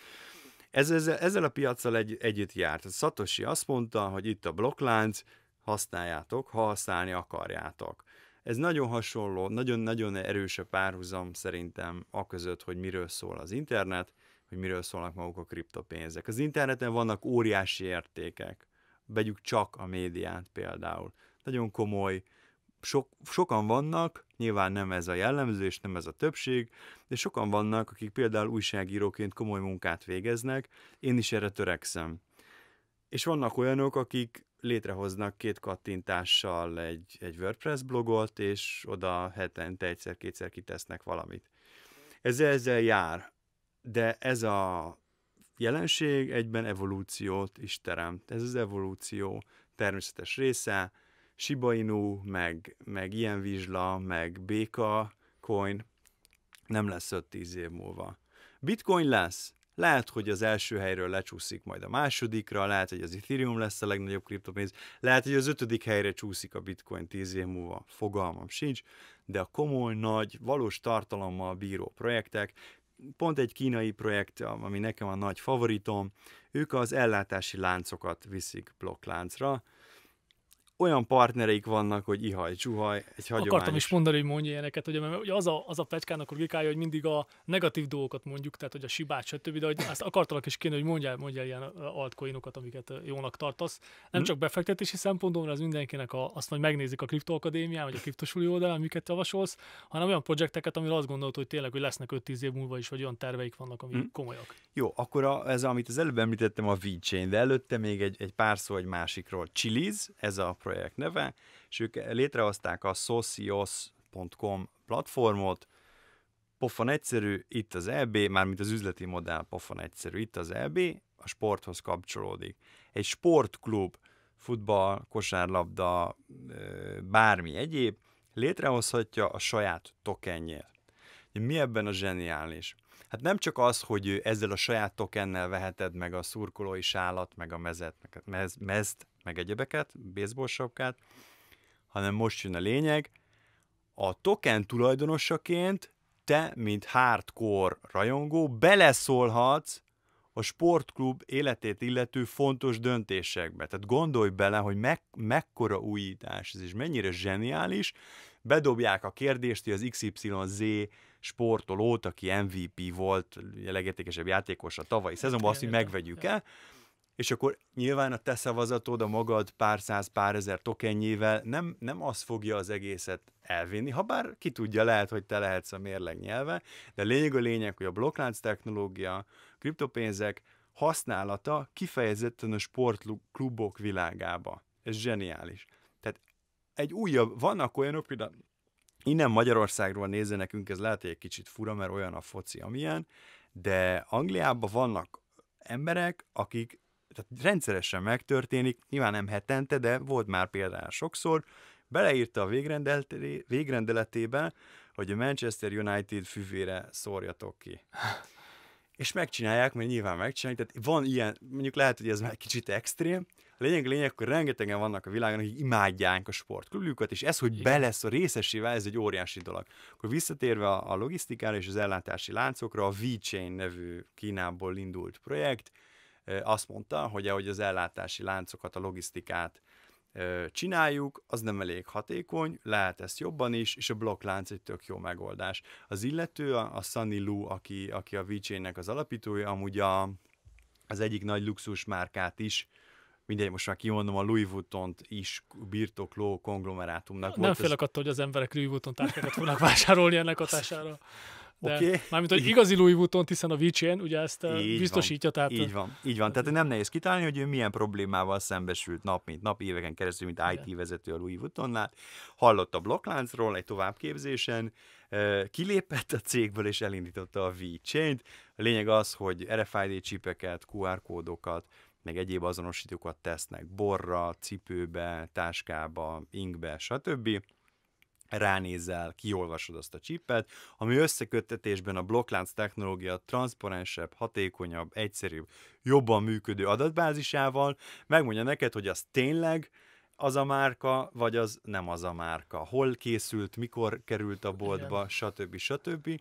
Ez, ezzel, ezzel a piaccal egy, együtt járt. A Satoshi azt mondta, hogy itt a blokklánc, használjátok, ha használni akarjátok. Ez nagyon hasonló, nagyon-nagyon erős a párhuzam szerintem a között, hogy miről szól az internet, hogy miről szólnak maguk a kriptopénzek. Az interneten vannak óriási értékek, vegyük csak a médiát például nagyon komoly, sok, sokan vannak, nyilván nem ez a jellemző, és nem ez a többség, de sokan vannak, akik például újságíróként komoly munkát végeznek, én is erre törekszem. És vannak olyanok, akik létrehoznak két kattintással egy, egy WordPress blogot, és oda hetente egyszer-kétszer kitesznek valamit. Ez ezzel jár, de ez a jelenség egyben evolúciót is teremt. Ez az evolúció természetes része, Shiba Inu, meg, meg ilyen vizsla, meg béka coin nem lesz 5-10 év múlva. Bitcoin lesz. Lehet, hogy az első helyről lecsúszik majd a másodikra, lehet, hogy az Ethereum lesz a legnagyobb kriptopénz, lehet, hogy az ötödik helyre csúszik a Bitcoin 10 év múlva, fogalmam sincs, de a komoly, nagy, valós tartalommal bíró projektek, pont egy kínai projekt, ami nekem a nagy favoritom, ők az ellátási láncokat viszik blokkláncra, olyan partnereik vannak, hogy ihaj, csuhaj, egy hagyományos. Akartam is mondani, hogy mondja ilyeneket, ugye, mert ugye az a, az a fecskának logikája, hogy mindig a negatív dolgokat mondjuk, tehát hogy a sibát, stb. De hogy ezt akartalak is kéne, hogy mondjál, mondjál ilyen altcoinokat, amiket jónak tartasz. Nem hm? csak befektetési szempontból, mert az mindenkinek a, azt majd megnézik a kriptoakadémián, vagy a kriptosuli oldalán, amiket javasolsz, hanem olyan projekteket, amire azt gondolod, hogy tényleg, hogy lesznek 5-10 év múlva is, vagy olyan terveik vannak, amik hmm. komolyak. Jó, akkor a, ez, amit az előbb említettem, a VeChain, de előtte még egy, egy pár szó egy másikról. Chiliz, ez a projekt neve, és ők létrehozták a socios.com platformot, pofon egyszerű, itt az EB, mármint az üzleti modell pofon egyszerű, itt az EB, a sporthoz kapcsolódik. Egy sportklub, futball, kosárlabda, bármi egyéb, létrehozhatja a saját tokenjét. Mi ebben a zseniális? Hát nem csak az, hogy ezzel a saját tokennel veheted meg a szurkolói sálat, meg a mezet, meg a mez, mezt, meg egyebeket, baseball sapkát, hanem most jön a lényeg, a token tulajdonosaként te, mint hardcore rajongó, beleszólhatsz a sportklub életét illető fontos döntésekbe. Tehát gondolj bele, hogy me- mekkora újítás ez, és mennyire zseniális. Bedobják a kérdést, hogy az XYZ sportolót, aki MVP volt, a legértékesebb játékos a tavalyi hát szezonban, azt, hogy megvegyük-e és akkor nyilván a te szavazatod, a magad pár száz, pár ezer tokenjével nem, nem az fogja az egészet elvinni, ha bár ki tudja, lehet, hogy te lehetsz a mérleg nyelve, de lényeg a lényeg, hogy a blokklánc technológia, a kriptopénzek használata kifejezetten a sportklubok világába. Ez zseniális. Tehát egy újabb, vannak olyanok, például innen Magyarországról nézze nekünk, ez lehet, hogy egy kicsit fura, mert olyan a foci, amilyen, de Angliában vannak emberek, akik tehát rendszeresen megtörténik, nyilván nem hetente, de volt már például sokszor, beleírta a végrendeletébe, hogy a Manchester United füvére szórjatok ki. És megcsinálják, mert nyilván megcsinálják, tehát van ilyen, mondjuk lehet, hogy ez már kicsit extrém, a lényeg, a lényeg, hogy rengetegen vannak a világon, akik imádják a sportklubjukat, és ez, hogy be lesz a részesével, ez egy óriási dolog. Akkor visszatérve a, logisztikára és az ellátási láncokra, a Chain nevű Kínából indult projekt, azt mondta, hogy ahogy az ellátási láncokat, a logisztikát csináljuk, az nem elég hatékony, lehet ezt jobban is, és a blokklánc egy tök jó megoldás. Az illető, a, Sunny Lou, aki, aki a vichy nek az alapítója, amúgy a, az egyik nagy luxus márkát is mindegy, most már kimondom, a Louis vuitton is birtokló konglomerátumnak nem volt. Nem félek ez... attól, hogy az emberek Louis Vuitton tárgyákat fognak vásárolni ennek hatására. De, okay. Mármint, hogy igazi Louis Vuitton, hiszen a vichy ugye ezt eh, így biztosítja. Van, tehát... Így eh, van, így van. Tehát nem nehéz kitalálni, hogy ő milyen problémával szembesült nap, mint nap, éveken keresztül, mint IT vezető a Louis Vuittonnál. Hallott a blokkláncról egy továbbképzésen, eh, kilépett a cégből és elindította a v A lényeg az, hogy RFID csipeket, QR kódokat, meg egyéb azonosítókat tesznek borra, cipőbe, táskába, inkbe, stb ránézel, kiolvasod azt a csipet, ami összeköttetésben a blokklánc technológia transzparensebb, hatékonyabb, egyszerűbb, jobban működő adatbázisával megmondja neked, hogy az tényleg az a márka, vagy az nem az a márka. Hol készült, mikor került a boltba, stb. stb.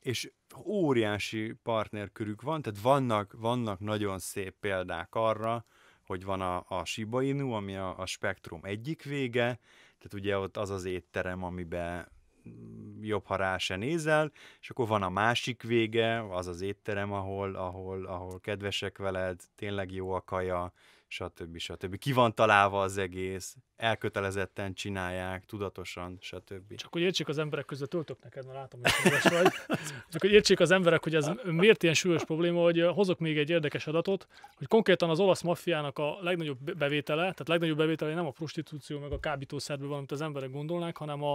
És óriási partnerkörük van, tehát vannak, vannak nagyon szép példák arra, hogy van a, a Shiba Inu, ami a, a spektrum egyik vége, tehát ugye ott az az étterem, amiben jobb, ha rá se nézel, és akkor van a másik vége, az az étterem, ahol, ahol, ahol kedvesek veled, tényleg jó a kaja, stb. stb. Ki van találva az egész, elkötelezetten csinálják, tudatosan, stb. Csak hogy értsék az emberek között, töltök neked, mert látom, hogy vagy. <laughs> Csak hogy értsék az emberek, hogy ez miért ilyen súlyos probléma, hogy hozok még egy érdekes adatot, hogy konkrétan az olasz maffiának a legnagyobb bevétele, tehát legnagyobb bevétele nem a prostitúció meg a kábítószerből van, amit az emberek gondolnák, hanem a,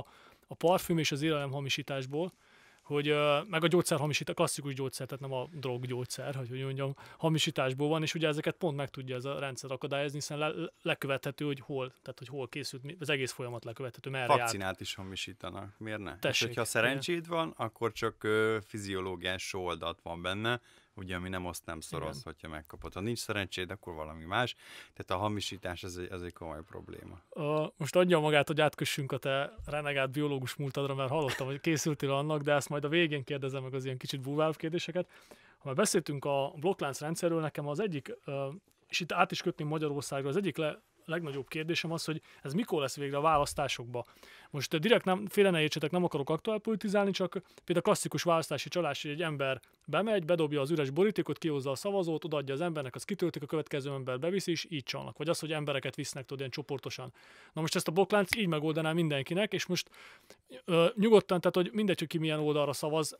a parfüm és az élelem hamisításból hogy meg a gyógyszer hamisítás, klasszikus gyógyszer, tehát nem a droggyógyszer, hogy hogy mondjam, hamisításból van, és ugye ezeket pont meg tudja ez a rendszer akadályozni, hiszen le, lekövethető, hogy hol, tehát hogy hol készült, az egész folyamat lekövethető, merre Vakcinát járt. is hamisítanak, miért ne? Hát, Tessék, hát, hogyha szerencséd van, akkor csak ö, fiziológiás soldat van benne, ugye, ami nem azt nem szoroz, Igen. hogyha megkapod. Ha nincs szerencséd, akkor valami más. Tehát a hamisítás, ez egy, ez egy komoly probléma. Uh, most adja magát, hogy átkössünk a te renegált biológus múltadra, mert hallottam, hogy készültél annak, de ezt majd a végén kérdezem meg az ilyen kicsit búvább kérdéseket. Ha már beszéltünk a blokklánc rendszerről, nekem az egyik, uh, és itt át is kötni Magyarországra, az egyik le, legnagyobb kérdésem az, hogy ez mikor lesz végre a választásokba. Most eh, direkt nem, félre ne értsetek, nem akarok aktuál politizálni, csak például a klasszikus választási csalás, hogy egy ember bemegy, bedobja az üres borítékot, kihozza a szavazót, odaadja az embernek, az kitöltik, a következő ember beviszi, és így csalnak. Vagy az, hogy embereket visznek, tudod, ilyen csoportosan. Na most ezt a boklánc így megoldaná mindenkinek, és most ö, nyugodtan, tehát hogy mindegy, hogy ki milyen oldalra szavaz,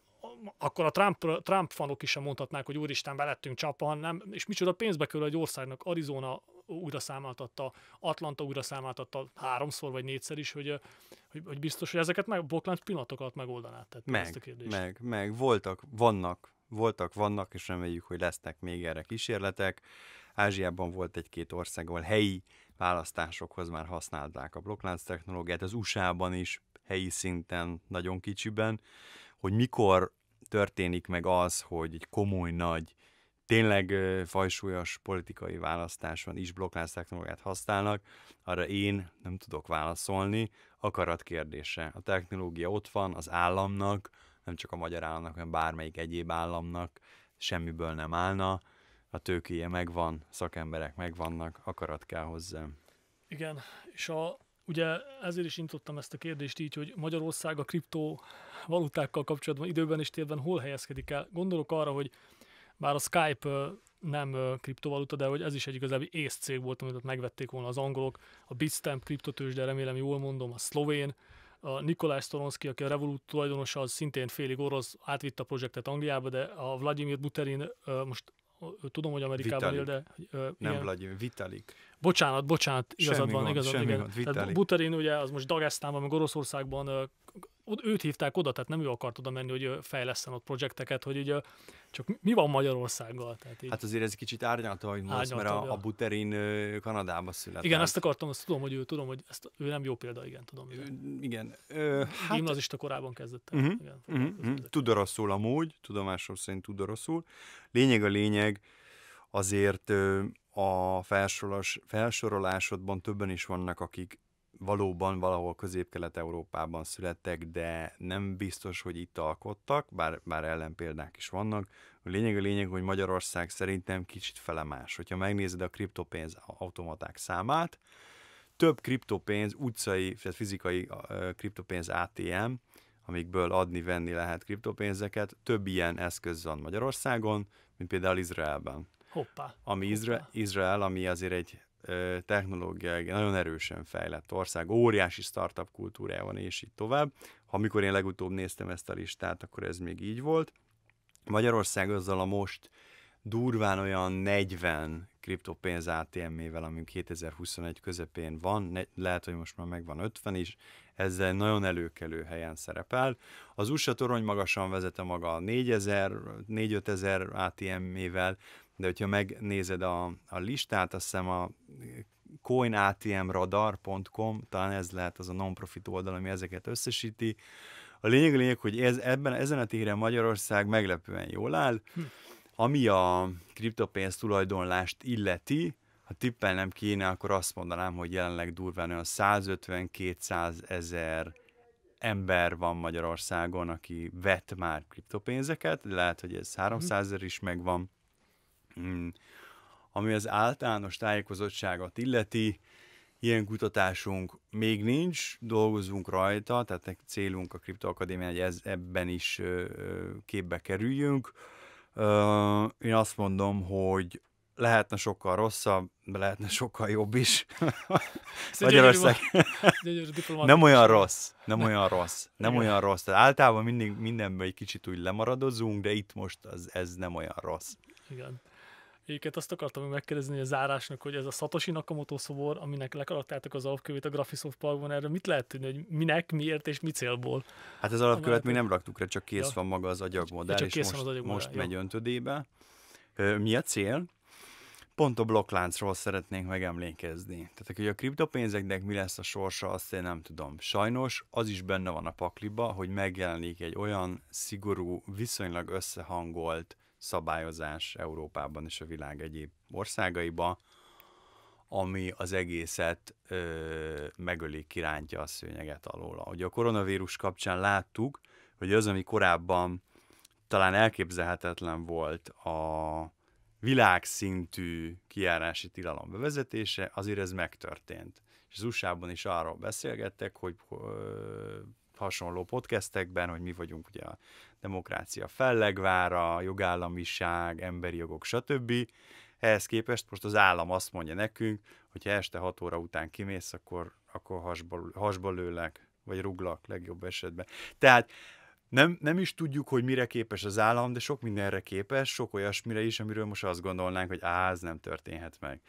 akkor a Trump, Trump fanok is sem mondhatnák, hogy úristen, belettünk csappan, nem, és micsoda pénzbe kerül egy országnak, Arizona újra számáltatta, Atlanta újra számáltatta háromszor vagy négyszer is, hogy hogy, hogy biztos, hogy ezeket meg boklánt pillanatokat megoldaná. Tehát meg, ezt a kérdést. meg, meg. Voltak, vannak, voltak, vannak, és reméljük, hogy lesznek még erre kísérletek. Ázsiában volt egy-két ország, ahol helyi választásokhoz már használták a blokklánc technológiát, az USA-ban is helyi szinten, nagyon kicsiben, hogy mikor történik meg az, hogy egy komoly nagy, tényleg fajsúlyos politikai választáson is blokklánc technológiát használnak, arra én nem tudok válaszolni, akarat kérdése. A technológia ott van, az államnak, nem csak a magyar államnak, hanem bármelyik egyéb államnak, semmiből nem állna, a tőkéje megvan, szakemberek megvannak, akarat kell hozzá. Igen, és a, ugye ezért is intottam ezt a kérdést így, hogy Magyarország a kriptovalutákkal kapcsolatban időben és térben hol helyezkedik el. Gondolok arra, hogy bár a Skype nem kriptovaluta, de hogy ez is egy igazából ész cég volt, amit megvették volna az angolok, a Bitstamp kriptotős, de remélem jól mondom, a szlovén, a Nikolás Storonski, aki a Revolut tulajdonosa, az szintén félig orosz, átvitte a projektet Angliába, de a Vladimir Buterin most tudom, hogy Amerikában él, de... Uh, nem Vladimir, Vitalik. Bocsánat, bocsánat, igazad semmi van, gond, igazad, van. Buterin ugye az most Dagestánban, meg Oroszországban uh, őt hívták oda, tehát nem ő akart oda menni, hogy fejleszten ott projekteket, hogy ugye csak mi van Magyarországgal. Tehát így... Hát azért ez kicsit árnyalta, hogy most, mert a, a Buterin Kanadába született. Igen, ezt akartam, azt tudom, hogy ő, tudom, hogy ezt, ő nem jó példa, igen, tudom. Igen. igen. Ö, hát... Gimnazista korában kezdett el. Uh-huh, igen, uh-huh, uh-huh. Tud rosszul amúgy, tudomásom szerint tud rosszul. Lényeg a lényeg, azért a felsorolásodban többen is vannak, akik valóban valahol közép-kelet-európában születtek, de nem biztos, hogy itt alkottak, bár, bár ellenpéldák is vannak. A lényeg a lényeg, hogy Magyarország szerintem kicsit felemás. Hogyha megnézed a kriptopénz automaták számát, több kriptopénz, utcai, tehát fizikai kriptopénz ATM, amikből adni-venni lehet kriptopénzeket, több ilyen eszköz van Magyarországon, mint például Izraelben. Hoppá. Ami Hoppá. Izrael, ami azért egy technológiai, nagyon erősen fejlett ország, óriási startup kultúrája van, és így tovább. Ha amikor én legutóbb néztem ezt a listát, akkor ez még így volt. Magyarország azzal a most durván olyan 40 kriptopénz ATM-ével, ami 2021 közepén van, ne, lehet, hogy most már megvan 50 is, ezzel nagyon előkelő helyen szerepel. Az USA torony magasan vezet a maga 4000, 4-5000 ATM-ével, de hogyha megnézed a, a listát, azt hiszem a coinatmradar.com, talán ez lehet az a non-profit oldal, ami ezeket összesíti. A lényeg a lényeg, hogy ez, ebben, ezen a téren Magyarország meglepően jól áll. Hm. Ami a kriptopénz tulajdonlást illeti, ha tippelnem kéne, akkor azt mondanám, hogy jelenleg durván olyan 150-200 ezer ember van Magyarországon, aki vett már kriptopénzeket, lehet, hogy ez 300 mhm. ezer is megvan, Hmm. Ami az általános tájékozottságot illeti, ilyen kutatásunk még nincs, dolgozunk rajta, tehát a célunk a Kriptoakadémia, hogy ez, ebben is képbe kerüljünk. Én azt mondom, hogy lehetne sokkal rosszabb, lehetne sokkal jobb is. <laughs> Magyarország <laughs> nem olyan rossz, nem olyan rossz, nem olyan rossz. Tehát általában mindig mindenben egy kicsit úgy lemaradozunk, de itt most az, ez nem olyan rossz. Igen. Éket azt akartam megkérdezni hogy a zárásnak, hogy ez a Satoshi Nakamoto szobor, aminek lekaradtátok az alapkövét a Graphisoft Parkban, erről mit lehet tűnni, hogy minek, miért és hát mi célból? Hát az alapkövet mi nem raktuk rá, csak kész ja. van maga az agyagmodell, ja, és kész most, agyagmodell. most megy öntödébe. Mi a cél? Pont a blokkláncról szeretnénk megemlékezni. Tehát, hogy a kriptopénzeknek mi lesz a sorsa, azt én nem tudom. Sajnos az is benne van a pakliba, hogy megjelenik egy olyan szigorú, viszonylag összehangolt szabályozás Európában és a világ egyéb országaiba, ami az egészet ö, megöli, kirántja a szőnyeget alól. Ugye a koronavírus kapcsán láttuk, hogy az, ami korábban talán elképzelhetetlen volt a világszintű kiárási tilalom bevezetése, azért ez megtörtént. És az USA-ban is arról beszélgettek, hogy hasonló podcastekben, hogy mi vagyunk ugye a demokrácia fellegvára, jogállamiság, emberi jogok, stb. Ehhez képest most az állam azt mondja nekünk, hogy ha este 6 óra után kimész, akkor, akkor hasba, hasba lőlek, vagy ruglak legjobb esetben. Tehát nem, nem is tudjuk, hogy mire képes az állam, de sok mindenre képes, sok olyasmire is, amiről most azt gondolnánk, hogy á, ez nem történhet meg.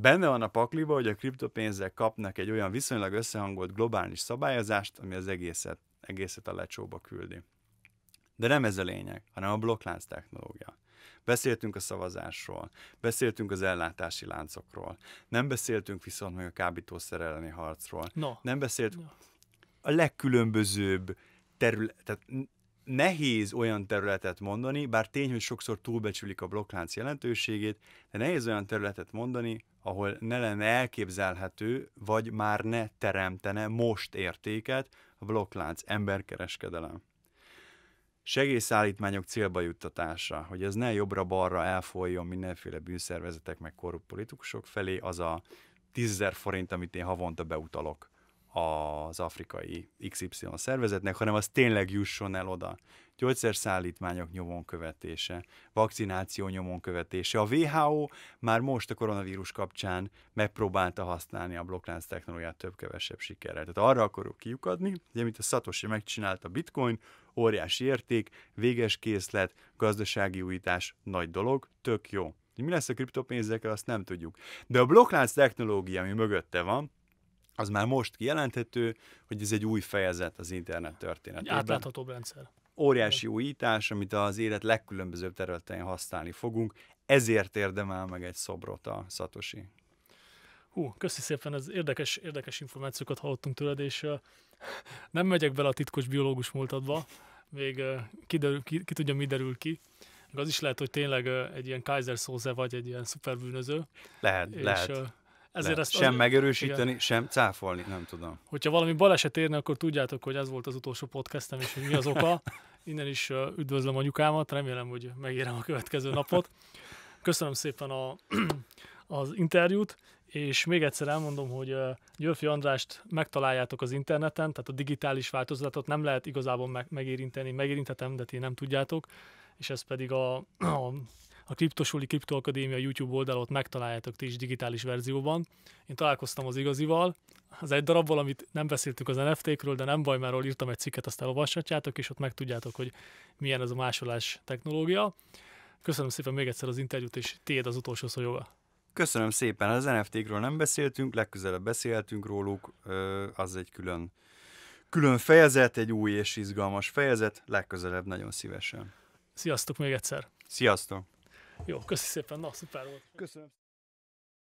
Benne van a pakliba, hogy a kriptopénzek kapnak egy olyan viszonylag összehangolt globális szabályozást, ami az egészet, egészet a lecsóba küldi. De nem ez a lényeg, hanem a blokklánc technológia. Beszéltünk a szavazásról, beszéltünk az ellátási láncokról, nem beszéltünk viszont meg a kábítószer elleni harcról. No. Nem beszéltünk no. a legkülönbözőbb terület, tehát nehéz olyan területet mondani, bár tény, hogy sokszor túlbecsülik a blokklánc jelentőségét, de nehéz olyan területet mondani, ahol ne lenne elképzelhető, vagy már ne teremtene most értéket a blokklánc emberkereskedelem. Segélyszállítmányok célba juttatása, hogy ez ne jobbra-balra elfolyjon mindenféle bűnszervezetek meg korrupt politikusok felé, az a tízzer forint, amit én havonta beutalok az afrikai XY szervezetnek, hanem az tényleg jusson el oda. Gyógyszerszállítmányok nyomon követése, vakcináció nyomon követése. A WHO már most a koronavírus kapcsán megpróbálta használni a blokklánc technológiát több-kevesebb sikerrel. Tehát arra akarok kiukadni, hogy amit a Satoshi megcsinálta a bitcoin, óriási érték, véges készlet, gazdasági újítás, nagy dolog, tök jó. mi lesz a kriptopénzekkel, azt nem tudjuk. De a blokklánc technológia, ami mögötte van, az már most kijelenthető, hogy ez egy új fejezet az internet történetében. Átláthatóbb rendszer. Óriási újítás, amit az élet legkülönbözőbb területein használni fogunk, ezért érdemel meg egy szobrot a szatosi. Hú, köszi szépen, ez érdekes, érdekes információkat hallottunk tőled, és uh, nem megyek bele a titkos biológus múltadba, még uh, kiderül, ki, ki tudja, mi derül ki. az is lehet, hogy tényleg uh, egy ilyen Kaiser Szóze vagy, egy ilyen szuperbűnöző. Lehet, és, lehet. Ezért ezt sem az... megerősíteni, igen. sem cáfolni, nem tudom. Hogyha valami baleset érne, akkor tudjátok, hogy ez volt az utolsó podcastem, és hogy mi az oka. Innen is üdvözlöm anyukámat, remélem, hogy megérem a következő napot. Köszönöm szépen a, <clears throat> az interjút, és még egyszer elmondom, hogy Györfi Andrást megtaláljátok az interneten, tehát a digitális változatot nem lehet igazából meg, megérinteni, megérintetem, de ti nem tudjátok, és ez pedig a, <clears throat> a a Kriptosuli Kriptoakadémia YouTube oldalot megtaláljátok ti is digitális verzióban. Én találkoztam az igazival, az egy darabból, amit nem beszéltünk az NFT-kről, de nem baj, mert arról írtam egy cikket, azt elolvashatjátok, és ott megtudjátok, hogy milyen ez a másolás technológia. Köszönöm szépen még egyszer az interjút, és téd az utolsó szó joga. Köszönöm szépen, az NFT-kről nem beszéltünk, legközelebb beszéltünk róluk, az egy külön, külön fejezet, egy új és izgalmas fejezet, legközelebb nagyon szívesen. Sziasztok még egyszer! Sziasztok! Jó, köszi szépen, na szuper volt. Köszönöm.